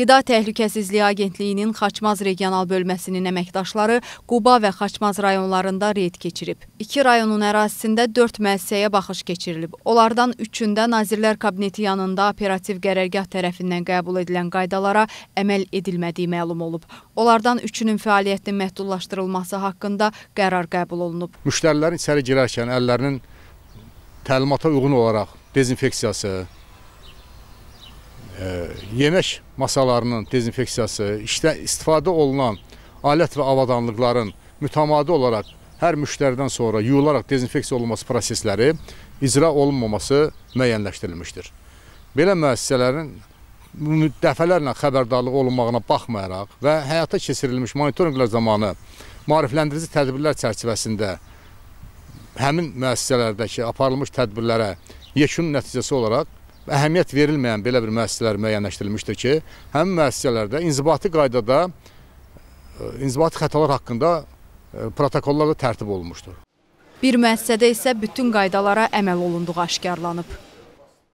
Qida Təhlükəsizliyi Agentliyinin Xaçmaz regional bölməsinin əməkdaşları Quba və Xaçmaz rayonlarında reyd keçirib. İki rayonun ərazisində 4 müəssisəyə baxış keçirilib. Onlardan üçündə Nazirlər Kabineti yanında operativ qərərgah tərəfindən qəbul edilən qaydalara əməl edilmədiyi məlum olub. Onlardan üçünün fəaliyyətinin məhdudlaşdırılması haqqında qərar qəbul olunub. Müştərilərin içəri girərkən əllərinin təlimata uyğun olaraq dezinfeksiyası, yemək masalarının dezinfeksiyası, işdə istifadə olunan alət və avadanlıqların mütəmadi olaraq hər müştəridən sonra yuyularaq dezinfeksiya olunması prosesləri icra olunmaması müəyyənləşdirilmişdir. Belə müəssisələrin dəfələrlə xəbərdarlıq olunmağına baxmayaraq və həyata keçirilmiş monitorinqlər zamanı marifləndirici tədbirlər çərçivəsində həmin müəssisələrdəki aparılmış tədbirlərə yekun nəticəsi olaraq əhəmiyyət verilməyən belə bir müəssisələr müəyyənləşdirilmişdir ki, həmin müəssisələrdə inzibati qaydada e, inzibati xətalar haqqında e, protokollarla tərtib olunmuşdur. Bir müəssisədə isə bütün qaydalara əməl olunduğu aşkarlanıb.